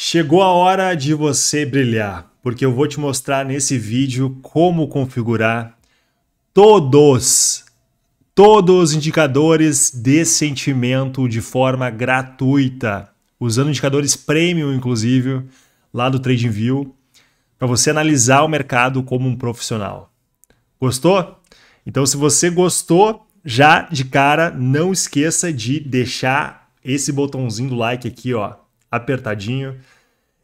Chegou a hora de você brilhar, porque eu vou te mostrar nesse vídeo como configurar todos, todos os indicadores de sentimento de forma gratuita, usando indicadores premium, inclusive, lá do TradingView, para você analisar o mercado como um profissional. Gostou? Então, se você gostou, já de cara, não esqueça de deixar esse botãozinho do like aqui, ó, apertadinho.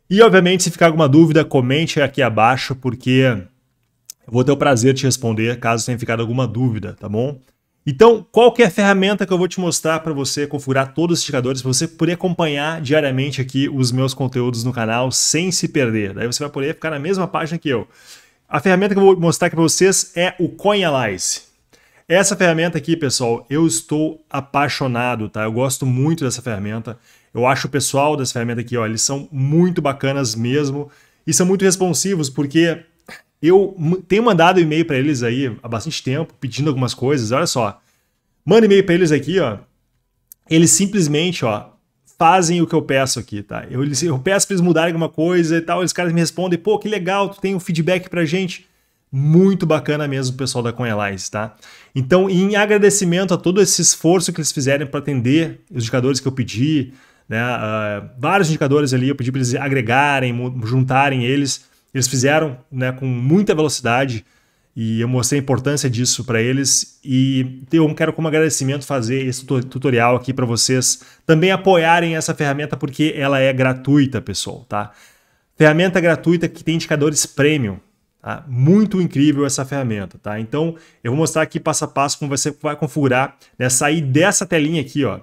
E, obviamente, se ficar alguma dúvida, comente aqui abaixo, porque vou ter o prazer de te responder caso tenha ficado alguma dúvida, tá bom? Então, qual que é a ferramenta que eu vou te mostrar para você configurar todos os indicadores, para você poder acompanhar diariamente aqui os meus conteúdos no canal sem se perder. Daí você vai poder ficar na mesma página que eu. A ferramenta que eu vou mostrar aqui para vocês é o Coinalyze. Essa ferramenta aqui, pessoal, eu estou apaixonado, tá? Eu gosto muito dessa ferramenta. Eu acho o pessoal dessa ferramenta aqui, ó, eles são muito bacanas mesmo e são muito responsivos, porque eu tenho mandado e-mail para eles aí há bastante tempo, pedindo algumas coisas. Olha só, manda e-mail para eles aqui, ó. Eles simplesmente, ó, fazem o que eu peço aqui, tá? Eu, eu peço para eles mudarem alguma coisa e tal, eles caras me respondem, pô, que legal, tu tem um feedback a gente. Muito bacana mesmo o pessoal da CoinAlice, tá? Então, em agradecimento a todo esse esforço que eles fizeram para atender os indicadores que eu pedi, né? Uh, vários indicadores ali, eu pedi para eles agregarem, juntarem eles. Eles fizeram né, com muita velocidade e eu mostrei a importância disso para eles. E eu quero, como agradecimento, fazer esse tutorial aqui para vocês também apoiarem essa ferramenta, porque ela é gratuita, pessoal. Tá? Ferramenta gratuita que tem indicadores premium. Tá? Muito incrível essa ferramenta, tá? Então, eu vou mostrar aqui passo a passo como você vai configurar, né? Sair dessa telinha aqui, ó,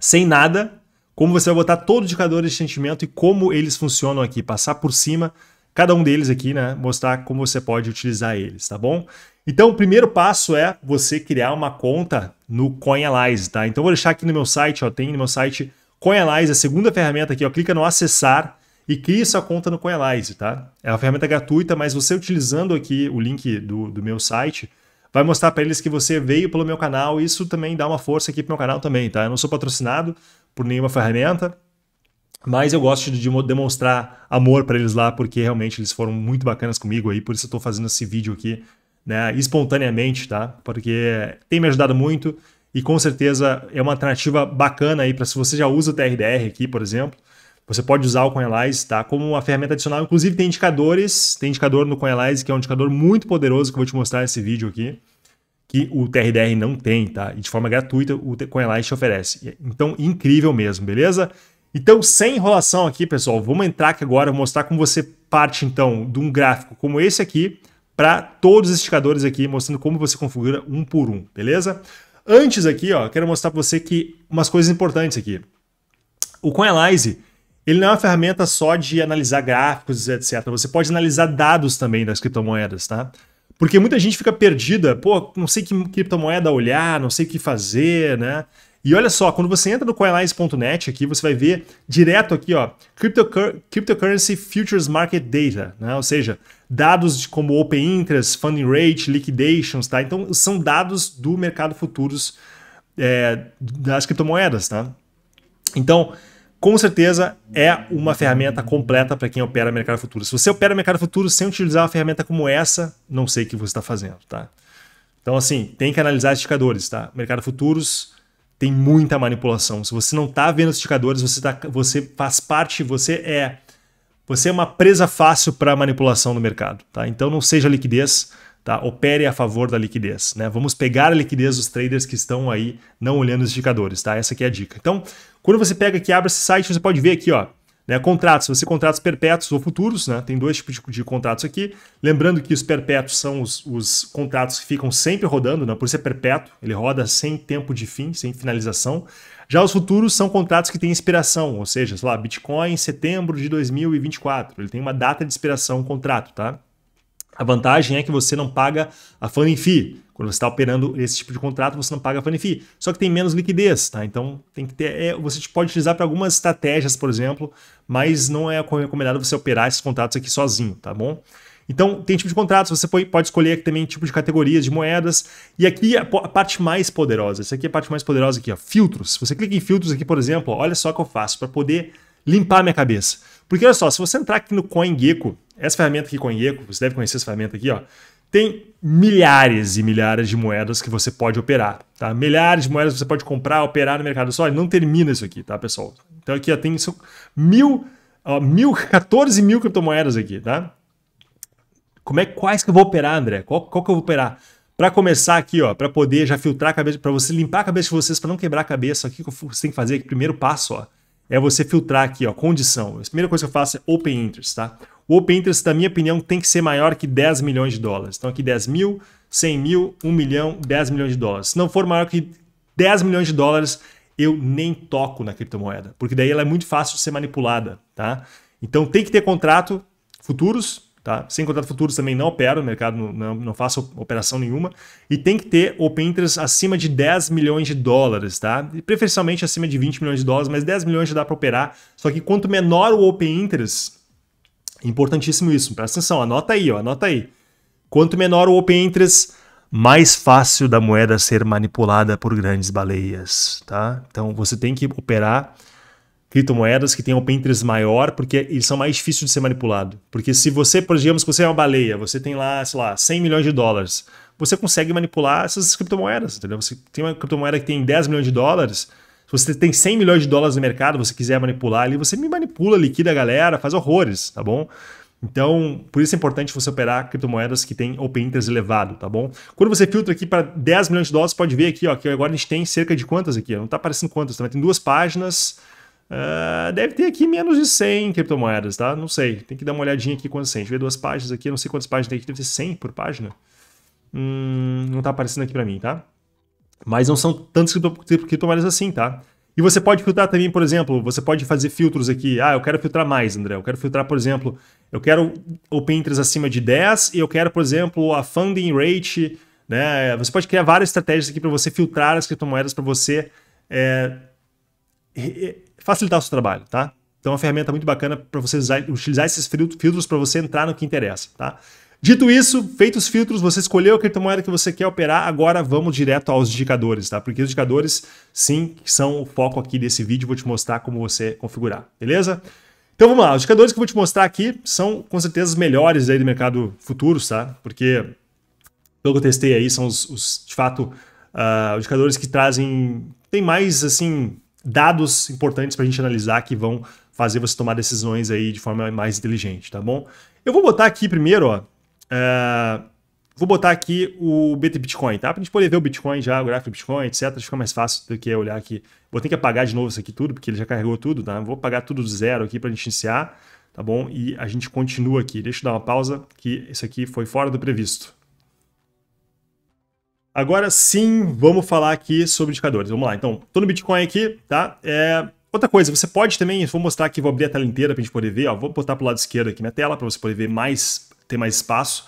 sem nada, como você vai botar todos os indicadores de sentimento e como eles funcionam aqui, passar por cima cada um deles aqui, né? Mostrar como você pode utilizar eles, tá bom? Então, o primeiro passo é você criar uma conta no CoinAlyze, tá? Então, vou deixar aqui no meu site, ó, tem no meu site CoinAlyze, a segunda ferramenta aqui, ó, clica no acessar e cria sua conta no CoinAlyze, tá? É uma ferramenta gratuita, mas você utilizando aqui o link do, do meu site, vai mostrar para eles que você veio pelo meu canal. Isso também dá uma força aqui para o meu canal também, tá? Eu não sou patrocinado, por nenhuma ferramenta. Mas eu gosto de demonstrar amor para eles lá, porque realmente eles foram muito bacanas comigo aí, por isso eu estou fazendo esse vídeo aqui, né, espontaneamente, tá? Porque tem me ajudado muito e com certeza é uma alternativa bacana aí para se você já usa o TRDR aqui, por exemplo, você pode usar o CoinAlyze, tá? Como uma ferramenta adicional, inclusive tem indicadores, tem indicador no CoinAlyze que é um indicador muito poderoso que eu vou te mostrar nesse vídeo aqui que o TRDR não tem, tá? E de forma gratuita o CoinLight oferece. É, então, incrível mesmo, beleza? Então, sem enrolação aqui, pessoal, vamos entrar aqui agora, vou mostrar como você parte, então, de um gráfico como esse aqui para todos os esticadores aqui, mostrando como você configura um por um, beleza? Antes aqui, ó, quero mostrar para você que umas coisas importantes aqui. O CoinAlyze, ele não é uma ferramenta só de analisar gráficos, etc. Você pode analisar dados também das criptomoedas, tá? Porque muita gente fica perdida, pô, não sei que criptomoeda olhar, não sei o que fazer, né? E olha só, quando você entra no coinlines.net aqui, você vai ver direto aqui, ó, Cryptocurrency Futures Market Data, né? Ou seja, dados como Open Interest, Funding Rate, Liquidations, tá? Então, são dados do mercado futuros é, das criptomoedas, tá? Então, com certeza é uma ferramenta completa para quem opera mercado futuro. Se você opera mercado futuro sem utilizar uma ferramenta como essa, não sei o que você está fazendo, tá? Então, assim, tem que analisar os indicadores, tá? Mercado futuros tem muita manipulação. Se você não está vendo os indicadores, você, tá, você faz parte, você é você é uma presa fácil para manipulação no mercado, tá? Então, não seja liquidez, tá? Opere a favor da liquidez, né? Vamos pegar a liquidez dos traders que estão aí não olhando os indicadores, tá? Essa aqui é a dica. Então, quando você pega aqui, abre esse site, você pode ver aqui, ó, né, contratos, você contratos perpétuos ou futuros, né? Tem dois tipos de, de contratos aqui. Lembrando que os perpétuos são os, os, contratos que ficam sempre rodando, né? Por ser perpétuo, ele roda sem tempo de fim, sem finalização. Já os futuros são contratos que têm expiração, ou seja, sei lá, Bitcoin setembro de 2024. Ele tem uma data de expiração, um contrato, tá? A vantagem é que você não paga a funding fee. Quando você está operando esse tipo de contrato, você não paga a funding fee. Só que tem menos liquidez, tá? Então tem que ter. É, você pode utilizar para algumas estratégias, por exemplo, mas não é recomendado você operar esses contratos aqui sozinho, tá bom? Então, tem tipo de contratos, você pode escolher também tipo de categorias de moedas. E aqui é a parte mais poderosa. Essa aqui é a parte mais poderosa aqui, ó. Filtros. Você clica em filtros aqui, por exemplo, ó, olha só o que eu faço para poder limpar minha cabeça. Porque olha só, se você entrar aqui no CoinGecko, essa ferramenta aqui com IECO, você deve conhecer essa ferramenta aqui, ó. Tem milhares e milhares de moedas que você pode operar, tá? Milhares de moedas que você pode comprar, operar no mercado só. Não termina isso aqui, tá, pessoal? Então aqui ó, tem isso, mil, ó, mil, 14 mil criptomoedas aqui, tá? Como é, quais que eu vou operar, André? Qual, qual que eu vou operar? Para começar aqui, ó, para poder já filtrar a cabeça, para você limpar a cabeça de vocês, para não quebrar a cabeça, O que você tem que fazer, aqui, primeiro passo, ó, é você filtrar aqui, ó, condição. A primeira coisa que eu faço é open interest, tá? o open interest, na minha opinião, tem que ser maior que 10 milhões de dólares. Então aqui 10 mil, 100 mil, 1 milhão, 10 milhões de dólares. Se não for maior que 10 milhões de dólares, eu nem toco na criptomoeda, porque daí ela é muito fácil de ser manipulada, tá? Então tem que ter contrato futuros, tá? Sem contrato futuros também não opero, o mercado não, não, faço operação nenhuma, e tem que ter open interest acima de 10 milhões de dólares, tá? E preferencialmente acima de 20 milhões de dólares, mas 10 milhões já dá para operar, só que quanto menor o open interest, Importantíssimo isso, presta atenção, anota aí, ó, anota aí. Quanto menor o open interest, mais fácil da moeda ser manipulada por grandes baleias, tá? Então você tem que operar criptomoedas que tenham open interest maior, porque eles são mais difíceis de ser manipulado. Porque se você, digamos que você é uma baleia, você tem lá, sei lá, 100 milhões de dólares, você consegue manipular essas criptomoedas, entendeu? Você tem uma criptomoeda que tem 10 milhões de dólares, se você tem 100 milhões de dólares no mercado, você quiser manipular ali, você me manipula, liquida a galera, faz horrores, tá bom? Então, por isso é importante você operar criptomoedas que tem open interest elevado, tá bom? Quando você filtra aqui para 10 milhões de dólares, pode ver aqui, ó, que agora a gente tem cerca de quantas aqui? Não está aparecendo quantas, também tem duas páginas. Uh, deve ter aqui menos de 100 criptomoedas, tá? Não sei, tem que dar uma olhadinha aqui quantas tem. A gente vê duas páginas aqui, não sei quantas páginas tem aqui, deve ter 100 por página. Hum, não está aparecendo aqui para mim, tá? Mas não são tantas criptomoedas assim, tá? E você pode filtrar também, por exemplo, você pode fazer filtros aqui. Ah, eu quero filtrar mais, André. Eu quero filtrar, por exemplo, eu quero open interest acima de 10 e eu quero, por exemplo, a funding rate. Né? Você pode criar várias estratégias aqui para você filtrar as criptomoedas, para você é, facilitar o seu trabalho, tá? Então, é uma ferramenta muito bacana para você utilizar esses filtros para você entrar no que interessa, tá? Dito isso, feitos os filtros, você escolheu a criptomoeda que você quer operar, agora vamos direto aos indicadores, tá? Porque os indicadores, sim, são o foco aqui desse vídeo, vou te mostrar como você configurar, beleza? Então vamos lá, os indicadores que eu vou te mostrar aqui são com certeza os melhores aí do mercado futuros, tá? Porque pelo que eu testei aí são os, os de fato, uh, indicadores que trazem, tem mais, assim, dados importantes para a gente analisar que vão fazer você tomar decisões aí de forma mais inteligente, tá bom? Eu vou botar aqui primeiro, ó, é, vou botar aqui o BT Bitcoin, tá? Para a gente poder ver o Bitcoin já, o gráfico do Bitcoin, etc. Fica mais fácil do que olhar aqui. Vou ter que apagar de novo isso aqui tudo, porque ele já carregou tudo, tá? Vou apagar tudo do zero aqui para a gente iniciar, tá bom? E a gente continua aqui. Deixa eu dar uma pausa, que isso aqui foi fora do previsto. Agora sim, vamos falar aqui sobre indicadores. Vamos lá, então, tô no Bitcoin aqui, tá? É, outra coisa, você pode também, vou mostrar aqui, vou abrir a tela inteira para a gente poder ver, ó, vou botar para o lado esquerdo aqui minha tela para você poder ver mais ter mais espaço.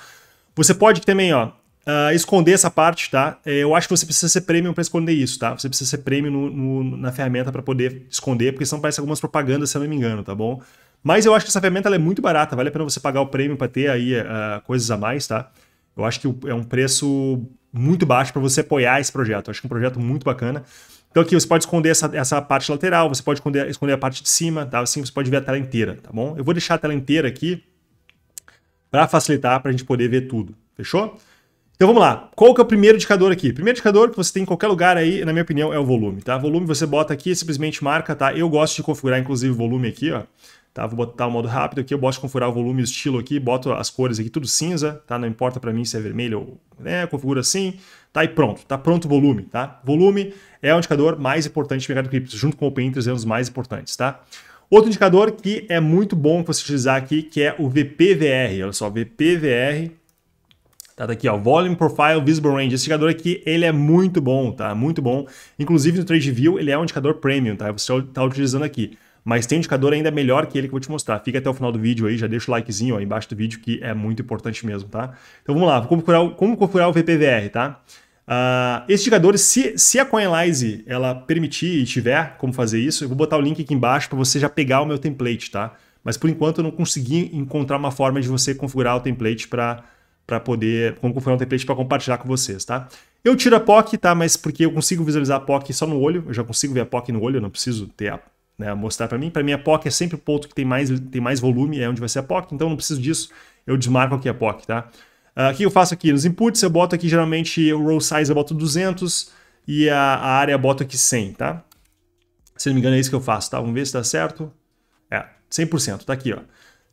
Você pode também, ó, uh, esconder essa parte, tá? É, eu acho que você precisa ser premium para esconder isso, tá? Você precisa ser premium no, no, na ferramenta para poder esconder, porque são parece algumas propagandas, se eu não me engano, tá bom? Mas eu acho que essa ferramenta é muito barata, vale a pena você pagar o prêmio para ter aí uh, coisas a mais, tá? Eu acho que é um preço muito baixo para você apoiar esse projeto. Eu acho que é um projeto muito bacana. Então aqui você pode esconder essa, essa parte lateral, você pode esconder, esconder a parte de cima, tá? Assim você pode ver a tela inteira, tá bom? Eu vou deixar a tela inteira aqui para facilitar, para a gente poder ver tudo. Fechou? Então vamos lá. Qual que é o primeiro indicador aqui? Primeiro indicador que você tem em qualquer lugar aí, na minha opinião, é o volume, tá? Volume você bota aqui, simplesmente marca, tá? Eu gosto de configurar, inclusive, o volume aqui, ó. Tá, vou botar o modo rápido aqui, eu gosto de configurar o volume e o estilo aqui, boto as cores aqui, tudo cinza, tá? Não importa para mim se é vermelho ou... né? Configura assim, tá? E pronto, tá pronto o volume, tá? Volume é o indicador mais importante do mercado cripto, junto com o Open Interest é um dos mais importantes, tá? Outro indicador que é muito bom você utilizar aqui, que é o VPVR. Olha só, VPVR. Tá, tá, aqui, ó, Volume Profile Visible Range. Esse indicador aqui, ele é muito bom, tá? Muito bom. Inclusive no TradeView, ele é um indicador premium, tá? Você tá, tá utilizando aqui. Mas tem um indicador ainda melhor que ele que eu vou te mostrar. Fica até o final do vídeo aí, já deixa o likezinho ó, embaixo do vídeo, que é muito importante mesmo, tá? Então vamos lá, como configurar o VPVR, Tá? Uh, ah, esses indicadores, se, se a CoinLize ela permitir e tiver como fazer isso, eu vou botar o link aqui embaixo para você já pegar o meu template, tá? Mas por enquanto eu não consegui encontrar uma forma de você configurar o template para para poder configurar um template para compartilhar com vocês, tá? Eu tiro a POC, tá? Mas porque eu consigo visualizar a POC só no olho, eu já consigo ver a POC no olho, eu não preciso ter a, né, mostrar para mim. Para mim a POC é sempre o ponto que tem mais tem mais volume, é onde vai ser a POC, então eu não preciso disso. Eu desmarco aqui a POC, tá? Ah, o que eu faço aqui? Nos inputs eu boto aqui geralmente o row size eu boto 200 e a, a área eu boto aqui 100, tá? Se não me engano é isso que eu faço, tá? Vamos ver se dá certo. É, 100%, tá aqui, ó.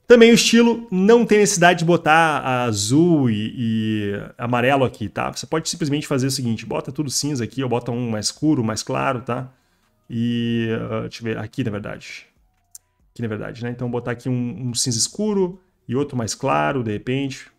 Também o estilo não tem necessidade de botar azul e, e, amarelo aqui, tá? Você pode simplesmente fazer o seguinte, bota tudo cinza aqui, ou bota um mais escuro, mais claro, tá? E, ah, deixa eu ver, aqui na verdade. Aqui na verdade, né? Então botar aqui um, um cinza escuro e outro mais claro, de repente.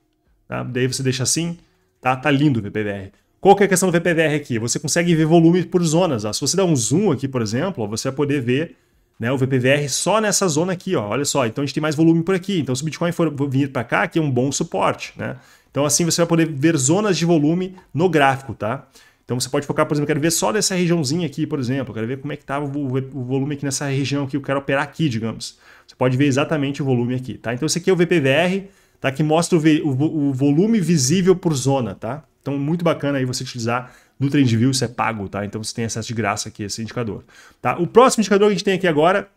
Tá? Daí você deixa assim, tá? Tá lindo o VPVR. Qual que é a questão do VPVR aqui? Você consegue ver volume por zonas. Tá? Se você der um zoom aqui, por exemplo, você vai poder ver né, o VPVR só nessa zona aqui. Ó. Olha só, então a gente tem mais volume por aqui. Então se o Bitcoin for vir para cá, aqui é um bom suporte. Né? Então assim você vai poder ver zonas de volume no gráfico, tá? Então você pode focar, por exemplo, eu quero ver só nessa regiãozinha aqui, por exemplo. Eu quero ver como é que estava tá o volume aqui nessa região que eu quero operar aqui, digamos. Você pode ver exatamente o volume aqui, tá? Então esse aqui é o VPVR tá? que mostra o, o, o volume visível por zona, tá? Então, muito bacana aí você utilizar no TrendView, isso é pago, tá? Então, você tem acesso de graça aqui a esse indicador, tá? O próximo indicador que a gente tem aqui agora,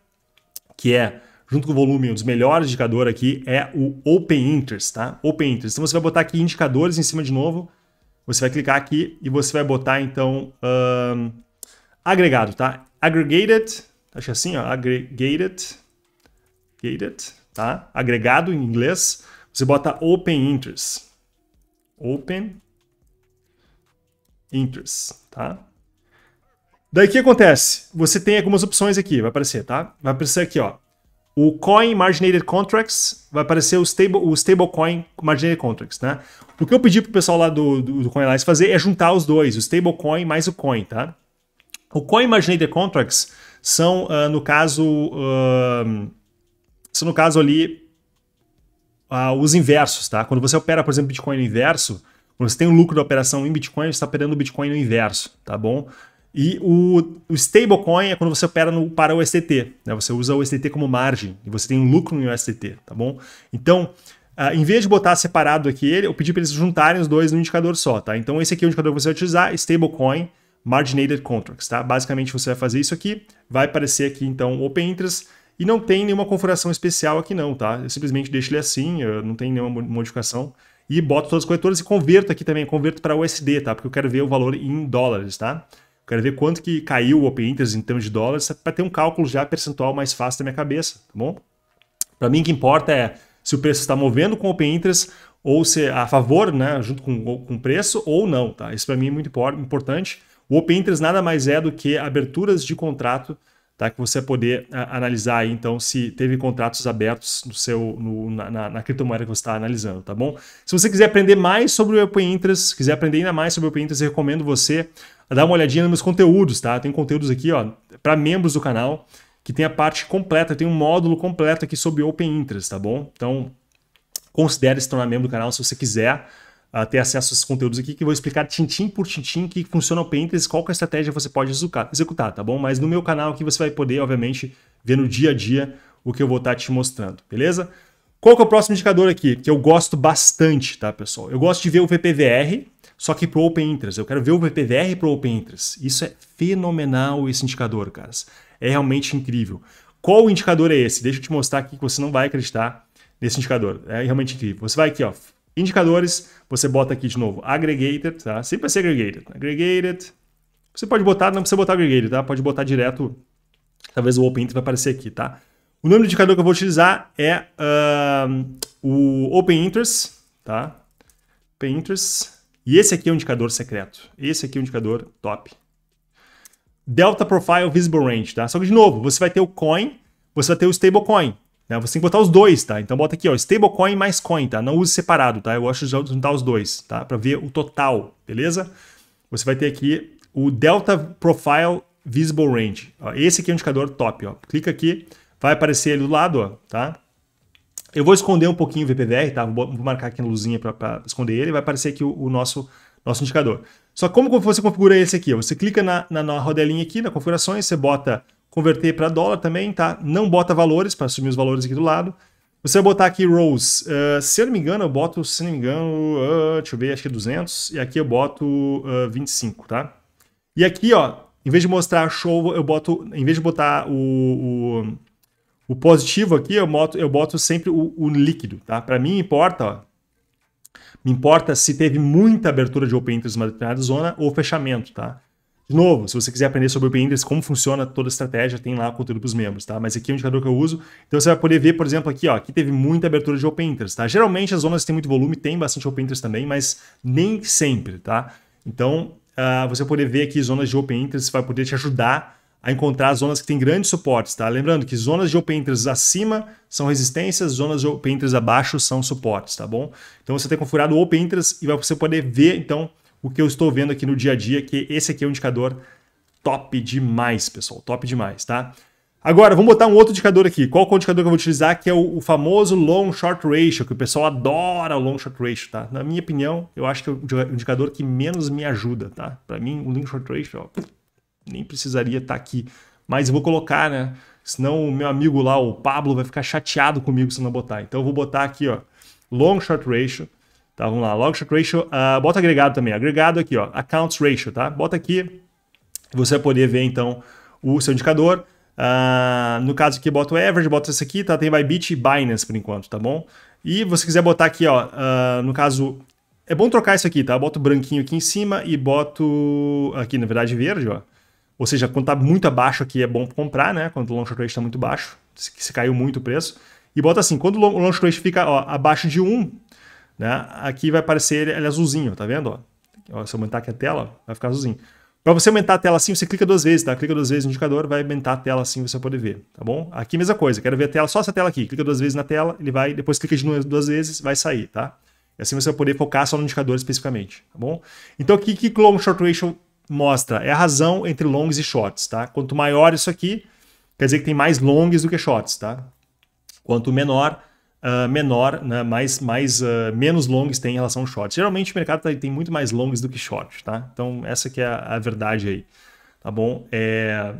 que é junto com o volume, um dos melhores indicadores aqui é o Open Interest, tá? Open Interest. Então você vai botar aqui indicadores em cima de novo. Você vai clicar aqui e você vai botar então um, agregado, tá? Aggregated, acho é assim, ó, aggregated, gated, tá? Agregado em inglês. Você bota open interest. Open interest, tá? Daí o que acontece? Você tem algumas opções aqui, vai aparecer, tá? Vai aparecer aqui, ó. O Coin Marginated Contracts vai aparecer o, stable, o Stablecoin Marginated Contracts, né? O que eu pedi pro pessoal lá do, do, do CoinLice fazer é juntar os dois, o Stablecoin mais o Coin, tá? O Coin Marginated Contracts são, uh, no caso, uh, são no caso ali os inversos, tá? Quando você opera, por exemplo, Bitcoin no inverso, quando você tem o um lucro da operação em Bitcoin, você está operando o Bitcoin no inverso, tá bom? E o, o stablecoin é quando você opera no, para o USDT, né? Você usa o USDT como margem e você tem um lucro no USDT, tá bom? Então, ah, em vez de botar separado aqui ele, eu pedi para eles juntarem os dois no indicador só, tá? Então esse aqui é o indicador que você vai utilizar, stablecoin, marginated contracts, tá? Basicamente você vai fazer isso aqui, vai aparecer aqui então open interest, e não tem nenhuma configuração especial aqui não, tá? Eu simplesmente deixo ele assim, não tem nenhuma modificação. E boto todas as corretoras e converto aqui também, converto para USD, tá? Porque eu quero ver o valor em dólares, tá? Eu quero ver quanto que caiu o Open Interest em termos de dólares é para ter um cálculo já percentual mais fácil na minha cabeça, tá bom? Para mim o que importa é se o preço está movendo com o Open Interest ou se é a favor, né, junto com, com o preço ou não, tá? Isso para mim é muito importante. O Open Interest nada mais é do que aberturas de contrato tá? Que você vai poder a, ah, analisar aí, então, se teve contratos abertos no seu, no, na, na, na, criptomoeda que você está analisando, tá bom? Se você quiser aprender mais sobre o Open Interest, quiser aprender ainda mais sobre o Open Interest, eu recomendo você dar uma olhadinha nos meus conteúdos, tá? Tem conteúdos aqui, ó, para membros do canal, que tem a parte completa, tem um módulo completo aqui sobre Open Interest, tá bom? Então, considere se tornar membro do canal se você quiser, uh, ter acesso a esses conteúdos aqui, que eu vou explicar tintim por tintim que funciona o Painters, qual é a estratégia você pode executar, tá bom? Mas no meu canal aqui você vai poder, obviamente, ver no dia a dia o que eu vou estar tá te mostrando, beleza? Qual que é o próximo indicador aqui, que eu gosto bastante, tá, pessoal? Eu gosto de ver o VPVR, só que para o Open Interest. Eu quero ver o VPVR para o Open Interest. Isso é fenomenal esse indicador, caras. É realmente incrível. Qual indicador é esse? Deixa eu te mostrar aqui que você não vai acreditar nesse indicador. É realmente incrível. Você vai aqui, ó, Indicadores, você bota aqui de novo aggregator, tá? Sempre vai ser aggregated. Aggregated. Você pode botar, não precisa botar aggregated, tá? Pode botar direto. Talvez o open interest vai aparecer aqui, tá? O nome do indicador que eu vou utilizar é uh, o interest tá? interest E esse aqui é um indicador secreto. Esse aqui é um indicador top. Delta Profile Visible Range, tá? Só que, de novo, você vai ter o coin, você vai ter o stablecoin. Né? Você tem que botar os dois, tá? Então bota aqui, ó, stablecoin mais coin, tá? Não use separado, tá? Eu gosto de juntar os dois, tá? Para ver o total, beleza? Você vai ter aqui o Delta Profile Visible Range. Ó, esse aqui é o um indicador top, ó. Clica aqui, vai aparecer ele do lado, ó, tá? Eu vou esconder um pouquinho o VPVR, tá? Vou marcar aqui na luzinha para esconder ele, vai aparecer aqui o, o, nosso, nosso indicador. Só como você configura esse aqui? Você clica na, na, na rodelinha aqui, na configurações, você bota converter para dólar também, tá? Não bota valores, para assumir os valores aqui do lado. Você vai botar aqui rows. Uh, se eu não me engano, eu boto, se não me engano, uh, deixa eu ver, acho que é 200. E aqui eu boto uh, eh, 25, tá? E aqui, ó, em vez de mostrar show, eu boto, em vez de botar o, o, o positivo aqui, eu boto, eu boto sempre o, o líquido, tá? Para mim importa, ó, me importa se teve muita abertura de open interest uma determinada zona ou fechamento, tá? De novo, se você quiser aprender sobre o IP como funciona toda a estratégia, tem lá conteúdo para os membros, tá? Mas aqui é um indicador que eu uso. Então você vai poder ver, por exemplo, aqui, ó, aqui teve muita abertura de Open Interest, tá? Geralmente as zonas que têm muito volume, tem bastante Open Interest também, mas nem sempre, tá? Então uh, você vai poder ver aqui zonas de Open Interest, vai poder te ajudar a encontrar zonas que têm grandes suportes, tá? Lembrando que zonas de Open Interest acima são resistências, zonas de Open Interest abaixo são suportes, tá bom? Então você tem configurado o Open Interest e vai você poder ver, então, o que eu estou vendo aqui no dia a dia, que esse aqui é um indicador top demais, pessoal, top demais, tá? Agora, vamos botar um outro indicador aqui. Qual é o indicador que eu vou utilizar? Que é o, o, famoso long short ratio, que o pessoal adora o long short ratio, tá? Na minha opinião, eu acho que é o indicador que menos me ajuda, tá? Para mim, o long short ratio, ó, nem precisaria estar tá aqui. Mas eu vou colocar, né? Senão o meu amigo lá, o Pablo, vai ficar chateado comigo se eu não botar. Então eu vou botar aqui, ó, long short ratio Tá, vamos lá. Logshot Ratio, uh, bota agregado também. Agregado aqui, ó. Accounts Ratio, tá? Bota aqui. Você vai poder ver, então, o seu indicador. Uh, no caso aqui, bota o average, bota esse aqui, tá? Tem Bybit e Binance por enquanto, tá bom? E você quiser botar aqui, ó, uh, no caso, é bom trocar isso aqui, tá? Boto branquinho aqui em cima e boto aqui, na verdade, verde, ó. Ou seja, quando tá muito abaixo aqui é bom comprar, né? Quando o long short rate tá muito baixo, se, se caiu muito o preço. E bota assim, quando o long short rate fica ó, abaixo de 1, né? Aqui vai aparecer ele é azulzinho, tá vendo? Ó, se eu aumentar aqui a tela, vai ficar azulzinho. Para você aumentar a tela assim, você clica duas vezes, tá? Clica duas vezes no indicador, vai aumentar a tela assim, você poder ver, tá bom? Aqui mesma coisa, quero ver a tela, só essa tela aqui. Clica duas vezes na tela, ele vai, depois clica de novo duas vezes, vai sair, tá? E assim você vai poder focar só no indicador especificamente, tá bom? Então o que, que long short ratio mostra? É a razão entre longs e shorts, tá? Quanto maior isso aqui, quer dizer que tem mais longs do que shorts, tá? Quanto menor, Uh, menor, né? mais, mais, uh, menos longs tem em relação ao short. Geralmente o mercado tá, tem muito mais longs do que short, tá? Então essa que é a, a verdade aí, tá bom? É...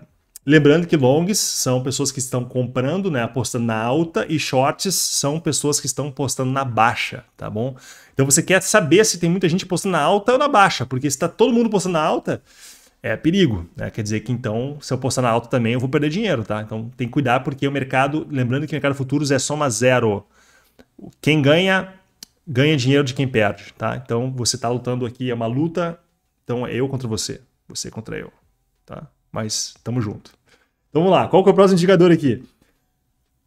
Lembrando que longs são pessoas que estão comprando, né, apostando na alta, e shorts são pessoas que estão apostando na baixa, tá bom? Então você quer saber se tem muita gente apostando na alta ou na baixa, porque se está todo mundo apostando na alta, é perigo. Né? Quer dizer que então, se eu postar na alta também, eu vou perder dinheiro, tá? Então tem que cuidar, porque o mercado, lembrando que o mercado futuros é soma zero. Quem ganha, ganha dinheiro de quem perde, tá? Então você está lutando aqui, é uma luta, então é eu contra você, você contra eu, tá? Mas tamo junto. Então vamos lá, qual que é o próximo indicador aqui?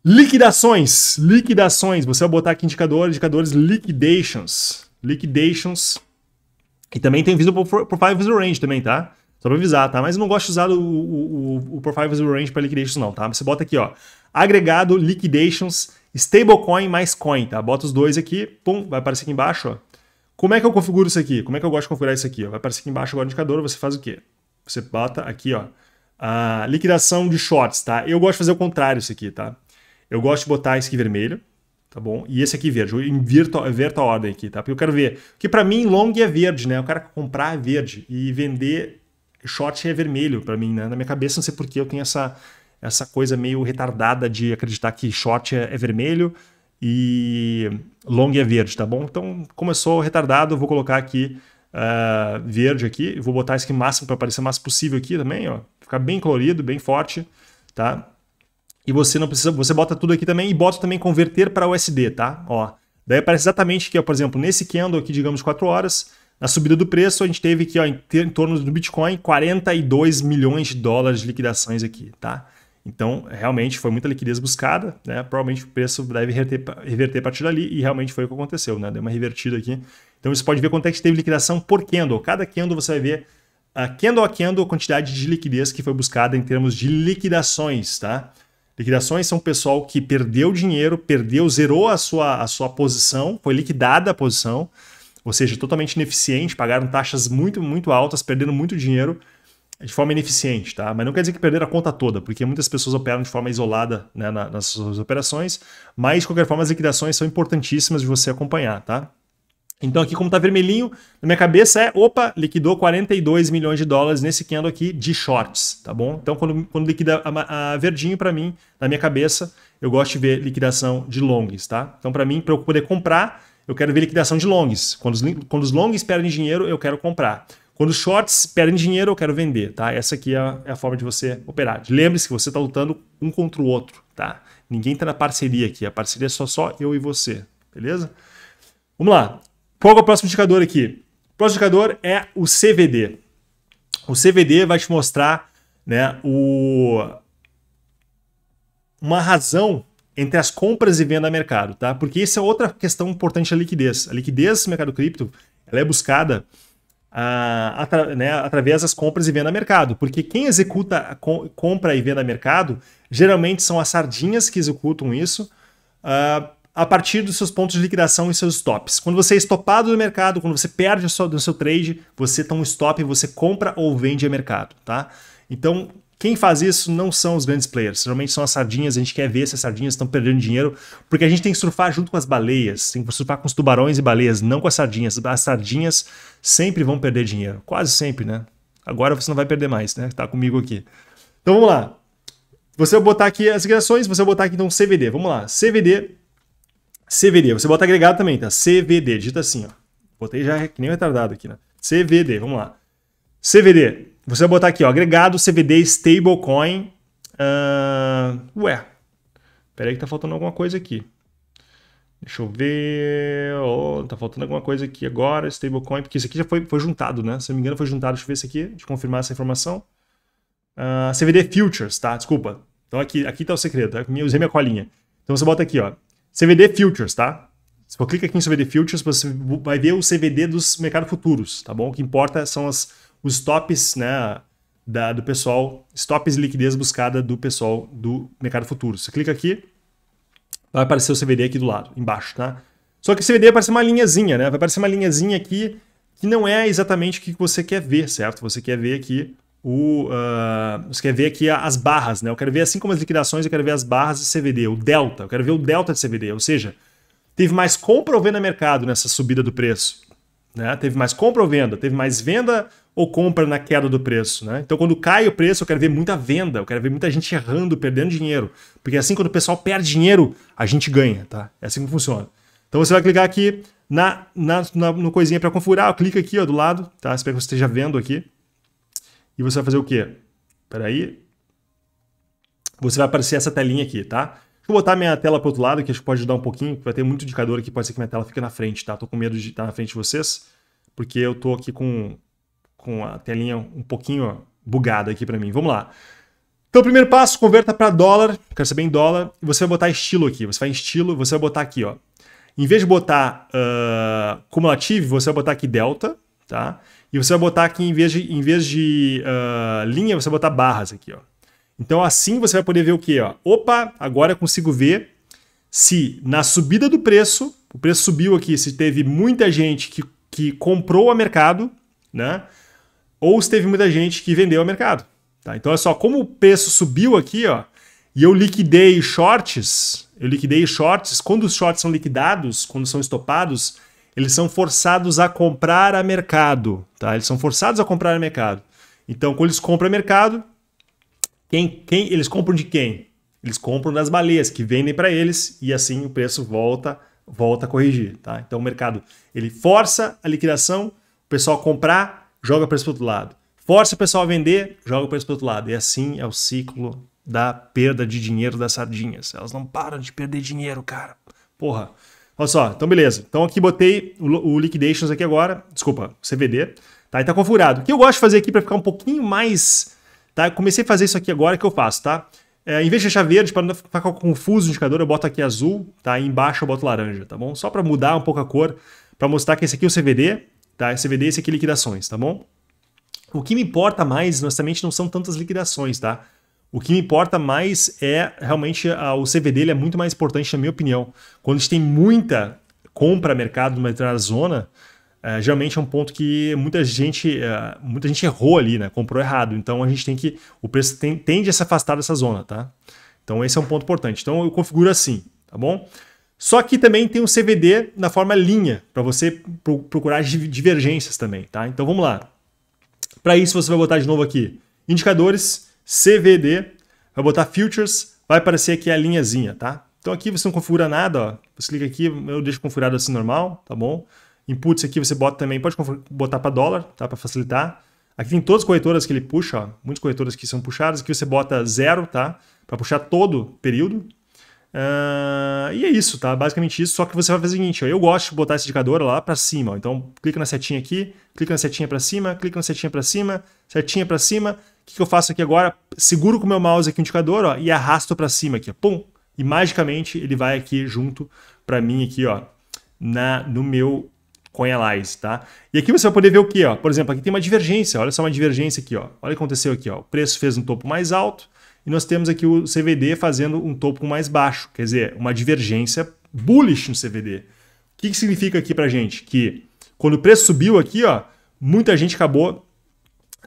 Liquidações, liquidações, você vai botar aqui indicador, indicadores liquidations, liquidations, e também tem visual profile visual range também, tá? Só pra avisar, tá? Mas eu não gosto de usar o, o, o Profile Visual Range para liquidations não, tá? Você bota aqui, ó, agregado liquidations stablecoin mais coin, tá? Bota os dois aqui, pum, vai aparecer aqui embaixo, ó. Como é que eu configuro isso aqui? Como é que eu gosto de configurar isso aqui? Ó? Vai aparecer aqui embaixo agora o indicador, você faz o quê? Você bota aqui, ó, a liquidação de shorts, tá? Eu gosto de fazer o contrário isso aqui, tá? Eu gosto de botar esse aqui vermelho, tá bom? E esse aqui verde, eu inverto, inverto a ordem aqui, tá? Porque eu quero ver, porque para mim long é verde, né? O cara comprar é verde e vender short é vermelho para mim, né? Na minha cabeça, não sei por que eu tenho essa, essa coisa meio retardada de acreditar que short é, é vermelho e long é verde, tá bom? Então, começou retardado, vou colocar aqui uh, verde aqui, vou botar isso aqui máximo para aparecer o máximo possível aqui também, ó. Ficar bem colorido, bem forte, tá? E você não precisa, você bota tudo aqui também e bota também converter para USD, tá? Ó. Daí aparece exatamente aqui, ó, por exemplo, nesse candle aqui, digamos, 4 horas, na subida do preço, a gente teve aqui ó, em, em torno do Bitcoin 42 milhões de dólares de liquidações aqui, tá? Então, realmente foi muita liquidez buscada, né? Provavelmente o preço deve reter, reverter a partir dali e realmente foi o que aconteceu, né? Deu uma revertida aqui. Então, você pode ver quanto é que teve liquidação por candle. Cada candle você vai ver a ah, candle a candle a quantidade de liquidez que foi buscada em termos de liquidações, tá? Liquidações são o pessoal que perdeu dinheiro, perdeu, zerou a sua, a sua posição, foi liquidada a posição ou seja, totalmente ineficiente, pagaram taxas muito, muito altas, perdendo muito dinheiro de forma ineficiente, tá? Mas não quer dizer que perderam a conta toda, porque muitas pessoas operam de forma isolada né, nas suas operações, mas de qualquer forma as liquidações são importantíssimas de você acompanhar, tá? Então aqui como tá vermelhinho, na minha cabeça é, opa, liquidou 42 milhões de dólares nesse candle aqui de shorts, tá bom? Então quando, quando liquida a, a verdinho para mim, na minha cabeça, eu gosto de ver liquidação de longs, tá? Então para mim, para eu poder comprar, eu quero ver liquidação de longs. Quando os, quando os longs perdem dinheiro, eu quero comprar. Quando os shorts perdem dinheiro, eu quero vender, tá? Essa aqui é a, é a forma de você operar. Lembre-se que você está lutando um contra o outro, tá? Ninguém está na parceria aqui. A parceria é só, só eu e você, beleza? Vamos lá. Qual é o próximo indicador aqui? O próximo indicador é o CVD. O CVD vai te mostrar né, o... uma razão entre as compras e venda a mercado, tá? Porque essa é outra questão importante a liquidez. A liquidez do mercado cripto ela é buscada ah, atra, né, através das compras e venda a mercado, porque quem executa a co compra e venda a mercado geralmente são as sardinhas que executam isso uh, a partir dos seus pontos de liquidação e seus stops. Quando você é estopado do mercado, quando você perde o seu, do seu trade, você toma um stop e você compra ou vende a mercado, tá? Então, quem faz isso não são os grandes players, geralmente são as sardinhas, a gente quer ver se as sardinhas estão perdendo dinheiro, porque a gente tem que surfar junto com as baleias, tem que surfar com os tubarões e baleias, não com as sardinhas. As sardinhas sempre vão perder dinheiro, quase sempre, né? Agora você não vai perder mais, né? Tá comigo aqui. Então vamos lá. Você vai botar aqui as agregações, você vai botar aqui então CVD. Vamos lá, CVD, CVD. Você bota agregado também, tá? CVD, digita assim, ó. Botei já que nem retardado aqui, né? CVD, vamos lá. CVD, você vai botar aqui, ó, agregado CVD stablecoin. Uh, ué, peraí que tá faltando alguma coisa aqui. Deixa eu ver. Oh, tá faltando alguma coisa aqui agora. Stablecoin, porque isso aqui já foi, foi juntado, né? Se eu não me engano, foi juntado. Deixa eu ver isso aqui, de confirmar essa informação. Uh, ah, CVD Futures, tá? Desculpa. Então aqui, aqui tá o segredo, tá? Eu usei minha colinha. Então você bota aqui, ó. CVD Futures, tá? Se você clica aqui em CVD Futures, você vai ver o CVD dos mercados futuros, tá bom? O que importa são as os tops né, da, do pessoal, stops de liquidez buscada do pessoal do mercado futuro. Você clica aqui, vai aparecer o CVD aqui do lado, embaixo, tá? Só que o CVD vai aparecer uma linhazinha, né? Vai aparecer uma linhazinha aqui que não é exatamente o que você quer ver, certo? Você quer ver aqui o, uh, você quer ver aqui as barras, né? Eu quero ver, assim como as liquidações, eu quero ver as barras de CVD, o delta, eu quero ver o delta de CVD, ou seja, teve mais compra ou venda mercado nessa subida do preço? Né? Teve mais compra ou venda? Teve mais venda ou compra na queda do preço? Né? Então, quando cai o preço, eu quero ver muita venda, eu quero ver muita gente errando, perdendo dinheiro. Porque assim, quando o pessoal perde dinheiro, a gente ganha. Tá? É assim que funciona. Então, você vai clicar aqui na, na, na no coisinha para configurar. Clica aqui ó, do lado. Tá? Espero que você esteja vendo aqui. E você vai fazer o quê? Espera aí. Você vai aparecer essa telinha aqui, tá? eu botar minha tela o outro lado, que acho que pode ajudar um pouquinho, vai ter muito indicador aqui, pode ser que minha tela fique na frente, tá? Tô com medo de estar na frente de vocês, porque eu tô aqui com, com a telinha um pouquinho bugada aqui para mim. Vamos lá. Então, primeiro passo, converta para dólar, quero saber em dólar, e você vai botar estilo aqui. Você vai em estilo, você vai botar aqui, ó. Em vez de botar uh, você vai botar aqui delta, tá? E você vai botar aqui, em vez de, em vez de uh, linha, você vai botar barras aqui, ó. Então assim você vai poder ver o que? Opa, agora eu consigo ver se na subida do preço, o preço subiu aqui, se teve muita gente que, que comprou a mercado, né? Ou se teve muita gente que vendeu a mercado. Tá? Então é só como o preço subiu aqui, ó, e eu liquidei shorts, eu liquidei shorts, quando os shorts são liquidados, quando são estopados, eles são forçados a comprar a mercado, tá? Eles são forçados a comprar a mercado. Então, quando eles compram a mercado, quem, quem eles compram de quem? Eles compram das baleias que vendem para eles e assim o preço volta volta a corrigir, tá? Então o mercado ele força a liquidação, o pessoal comprar, joga para esse outro lado. Força o pessoal a vender, joga para esse outro lado. E assim é o ciclo da perda de dinheiro das sardinhas. Elas não param de perder dinheiro, cara. Porra. Olha só, então beleza. Então aqui botei o, o liquidations aqui agora, desculpa, CVD, tá? E tá configurado. O que eu gosto de fazer aqui para ficar um pouquinho mais Tá? Eu comecei a fazer isso aqui agora, que eu faço, tá? É, em vez de deixar verde, para não ficar confuso o indicador, eu boto aqui azul, tá? E embaixo eu boto laranja, tá bom? Só para mudar um pouco a cor, para mostrar que esse aqui é o CVD, tá? CVD esse aqui é liquidações, tá bom? O que me importa mais, honestamente, não são tantas liquidações, tá? O que me importa mais é realmente a, o CVD, ele é muito mais importante, na minha opinião. Quando a gente tem muita compra mercado numa determinada zona, é, geralmente é um ponto que muita gente, é, muita gente errou ali, né? Comprou errado. Então a gente tem que. O preço tem, tende a se afastar dessa zona, tá? Então esse é um ponto importante. Então eu configuro assim, tá bom? Só que também tem o um CVD na forma linha, para você pro, procurar divergências também, tá? Então vamos lá. Para isso você vai botar de novo aqui indicadores, CVD, vai botar futures, vai aparecer aqui a linhazinha, tá? Então aqui você não configura nada, ó. Você clica aqui, eu deixo configurado assim normal, tá bom? Inputs aqui você bota também, pode botar para dólar, tá? Para facilitar. Aqui tem todas as corretoras que ele puxa, ó, muitas corretoras que são puxadas. Aqui você bota zero, tá? Para puxar todo período. Uh, e é isso, tá? Basicamente isso. Só que você vai fazer o seguinte: ó, eu gosto de botar esse indicador lá para cima. Ó, então clica na setinha aqui, clica na setinha para cima, clica na setinha para cima, setinha para cima. O que, que, eu faço aqui agora? Seguro com o meu mouse aqui o indicador ó, e arrasto para cima aqui, ó, pum. E magicamente ele vai aqui junto para mim aqui, ó, na no meu Coinalyze, tá? E aqui você vai poder ver o que, ó. Por exemplo, aqui tem uma divergência. Olha só uma divergência aqui, ó. Olha o que aconteceu aqui, ó. O preço fez um topo mais alto e nós temos aqui o CVD fazendo um topo mais baixo. Quer dizer, uma divergência bullish no CVD. O que, que significa aqui pra gente? Que quando o preço subiu aqui, ó, muita gente acabou,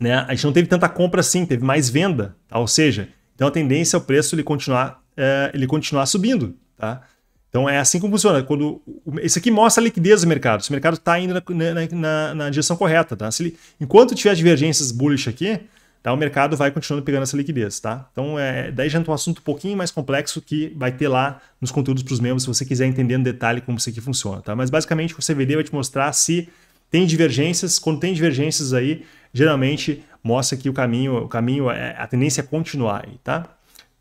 né? A gente não teve tanta compra assim, teve mais venda, tá? Ou seja, então a tendência é o preço ele continuar, é, ele continuar subindo, tá? Então é assim que funciona. Quando, isso aqui mostra a liquidez do mercado. Se o mercado está indo na, na, na, na, direção correta, tá? Se ele, enquanto tiver divergências bullish aqui, tá? o mercado vai continuando pegando essa liquidez, tá? Então é, daí já entra um assunto um pouquinho mais complexo que vai ter lá nos conteúdos para os membros, se você quiser entender no detalhe como isso aqui funciona, tá? Mas basicamente o CVD vai te mostrar se tem divergências. Quando tem divergências aí, geralmente mostra que o caminho, o caminho, é, a tendência é continuar aí, tá?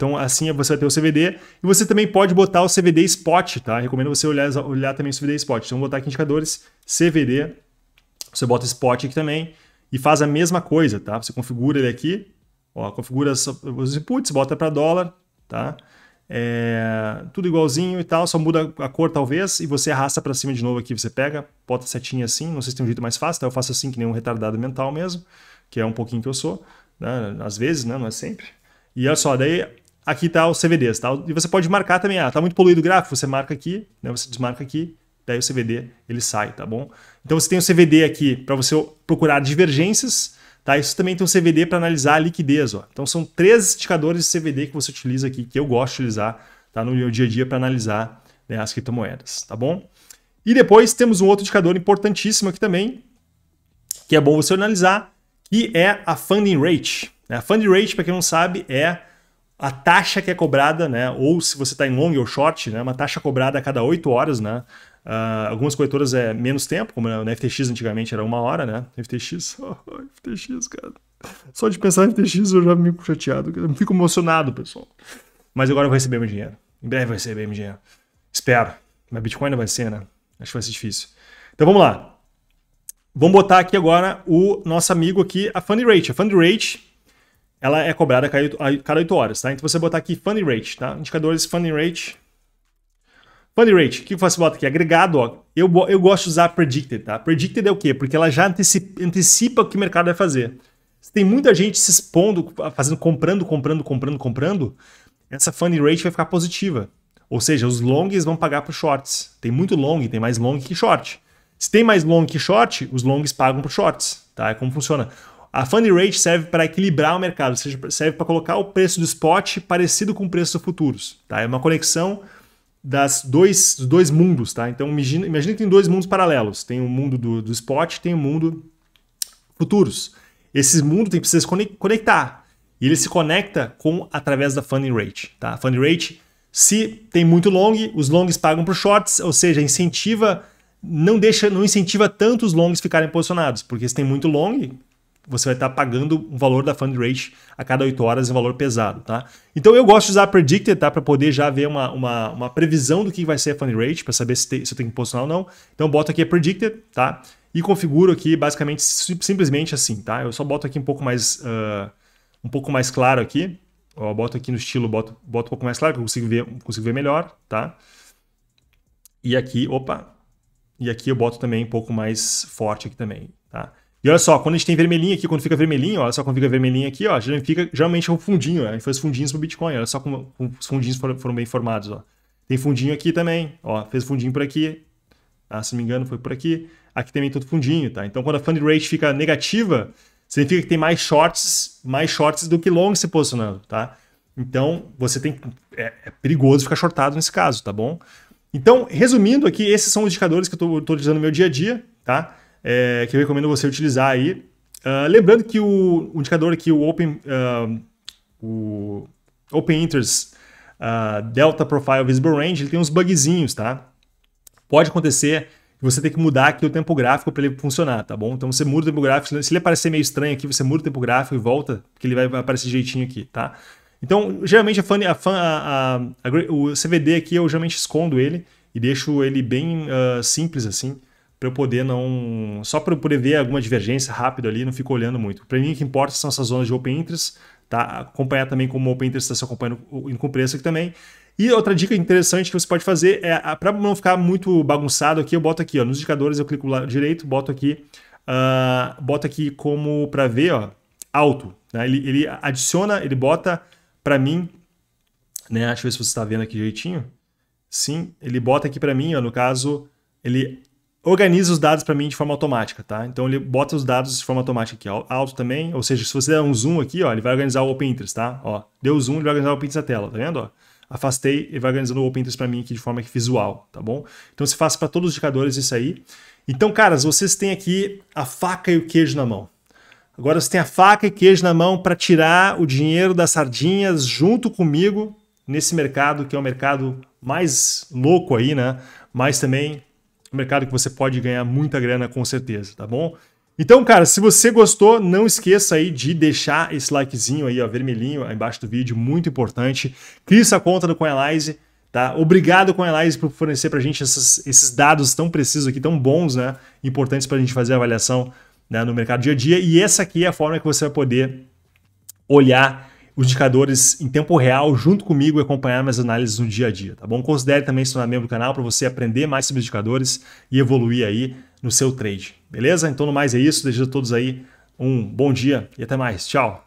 Então, assim é você vai ter o CVD. E você também pode botar o CVD Spot, tá? Recomendo você olhar, olhar também o CVD Spot. Então, vou botar aqui indicadores, CVD. Você bota Spot aqui também e faz a mesma coisa, tá? Você configura ele aqui, ó, configura os inputs, bota para dólar, tá? É, tudo igualzinho e tal, só muda a cor talvez e você arrasta para cima de novo aqui, você pega, bota setinha assim, não sei se tem um jeito mais fácil, tá? Eu faço assim que nem um retardado mental mesmo, que é um pouquinho que eu sou, né? às vezes, né? não é sempre. E olha só, daí aqui tá os CVDs, tá? E você pode marcar também, ah, tá muito poluído o gráfico, você marca aqui, né? Você desmarca aqui, daí o CVD ele sai, tá bom? Então você tem o CVD aqui para você procurar divergências, tá? Isso também tem um CVD para analisar a liquidez, ó. Então são três indicadores de CVD que você utiliza aqui, que eu gosto de utilizar, tá? No meu dia a dia para analisar né, as criptomoedas, tá bom? E depois temos um outro indicador importantíssimo aqui também, que é bom você analisar, que é a funding rate. Né? A funding rate, para quem não sabe, é a taxa que é cobrada, né? Ou se você está em long ou short, né? Uma taxa cobrada a cada 8 horas, né? Uh, algumas corretoras é menos tempo, como na FTX antigamente era uma hora, né? FTX, oh, FTX, cara. Só de pensar em FTX eu já me fico chateado, eu fico emocionado, pessoal. Mas agora eu vou receber meu dinheiro. Em breve vai vou receber meu dinheiro. Espero. Mas Bitcoin não vai ser, né? Acho que vai ser difícil. Então vamos lá. Vamos botar aqui agora o nosso amigo aqui, a Fundrate. A Fundrate ela é cobrada a cada 8 horas, tá? Então você botar aqui funding rate, tá? Indicadores funding rate. Funding rate, o que você bota aqui? Agregado, ó. Eu, eu gosto de usar predicted, tá? Predicted é o quê? Porque ela já antecipa, antecipa o que o mercado vai fazer. Se tem muita gente se expondo, fazendo, comprando, comprando, comprando, comprando, essa funding rate vai ficar positiva. Ou seja, os longs vão pagar para os shorts. Tem muito long, tem mais long que short. Se tem mais long que short, os longs pagam para os shorts, tá? É como funciona. A funding rate serve para equilibrar o mercado, ou seja, serve para colocar o preço do spot parecido com o preço dos futuros. Tá? É uma conexão das dois, dos dois mundos. Tá? Então imagina, imagina que tem dois mundos paralelos. Tem o um mundo do, do spot tem o um mundo futuros. Esse mundo tem que se conectar. E ele se conecta com através da funding rate. Tá? A funding rate, se tem muito long, os longs pagam para os shorts, ou seja, incentiva não deixa, não incentiva tanto os longs ficarem posicionados, porque se tem muito long, você vai estar pagando um valor da fund rate a cada 8 horas, um valor pesado, tá? Então eu gosto de usar a predicted, tá? Para poder já ver uma, uma, uma, previsão do que vai ser a fund rate, para saber se, te, se eu tenho que posicionar ou não. Então eu boto aqui a predicted, tá? E configuro aqui basicamente simplesmente assim, tá? Eu só boto aqui um pouco mais uh, um pouco mais claro aqui. Ó, boto aqui no estilo, boto, boto um pouco mais claro, que eu consigo ver, consigo ver melhor, tá? E aqui, opa, e aqui eu boto também um pouco mais forte aqui também. E olha só, quando a gente tem vermelhinho aqui, quando fica vermelhinho, olha só quando fica vermelhinho aqui, ó, fica, geralmente é um fundinho, né? foi os fundinhos pro Bitcoin, olha só como, como os fundinhos foram, foram, bem formados, ó. Tem fundinho aqui também, ó, fez fundinho por aqui, ah, se não me engano foi por aqui, aqui também todo fundinho, tá? Então quando a fund rate fica negativa, significa que tem mais shorts, mais shorts do que longs se posicionando, tá? Então você tem, é, é perigoso ficar shortado nesse caso, tá bom? Então, resumindo aqui, esses são os indicadores que eu estou utilizando no meu dia a dia, tá? é, que eu recomendo você utilizar aí. Uh, lembrando que o, o, indicador aqui, o Open, uh, o open Interest uh, Delta Profile Visible Range, ele tem uns bugzinhos, tá? Pode acontecer que você tem que mudar aqui o tempo gráfico para ele funcionar, tá bom? Então você muda o tempo gráfico, se ele aparecer meio estranho aqui, você muda o tempo gráfico e volta, porque ele vai aparecer jeitinho aqui, tá? Então, geralmente a, fan, a, fan, a, a o CVD aqui eu geralmente escondo ele e deixo ele bem simples assim, para eu poder não. Só para eu poder ver alguma divergência rápido ali, não fico olhando muito. Para mim, o que importa são essas zonas de open interest, tá? Acompanhar também como open interest está se acompanhando indo com preço aqui também. E outra dica interessante que você pode fazer é, para não ficar muito bagunçado aqui, eu boto aqui, ó, nos indicadores eu clico lá direito, boto aqui, uh, boto aqui como para ver, ó, alto. Né? Ele, ele adiciona, ele bota para mim, né? Deixa eu ver se você está vendo aqui direitinho. Sim, ele bota aqui para mim, ó, no caso, ele organiza os dados para mim de forma automática, tá? Então ele bota os dados de forma automática aqui, alto também, ou seja, se você der um zoom aqui, ó, ele vai organizar o Open Interest, tá? Ó, deu zoom, ele vai organizar o Open Interest da tela, tá vendo? Ó, afastei e vai organizando o Open Interest para mim aqui de forma visual, tá bom? Então você faz para todos os indicadores isso aí. Então, caras, vocês têm aqui a faca e o queijo na mão. Agora você tem a faca e queijo na mão para tirar o dinheiro das sardinhas junto comigo nesse mercado que é o mercado mais louco aí, né? Mas também um mercado que você pode ganhar muita grana com certeza, tá bom? Então, cara, se você gostou, não esqueça aí de deixar esse likezinho aí, ó, vermelhinho, aí embaixo do vídeo, muito importante. Crie a conta do CoinAlyze, tá? Obrigado, CoinAlyze, por fornecer pra gente esses dados tão precisos aqui, tão bons, né? Importantes pra gente fazer a avaliação né, no mercado dia a dia. E essa aqui é a forma que você vai poder olhar os indicadores em tempo real junto comigo e acompanhar minhas análises no dia a dia, tá bom? Considere também se tornar membro do canal para você aprender mais sobre indicadores e evoluir aí no seu trade, beleza? Então, no mais é isso. Desejo a todos aí um bom dia e até mais. Tchau!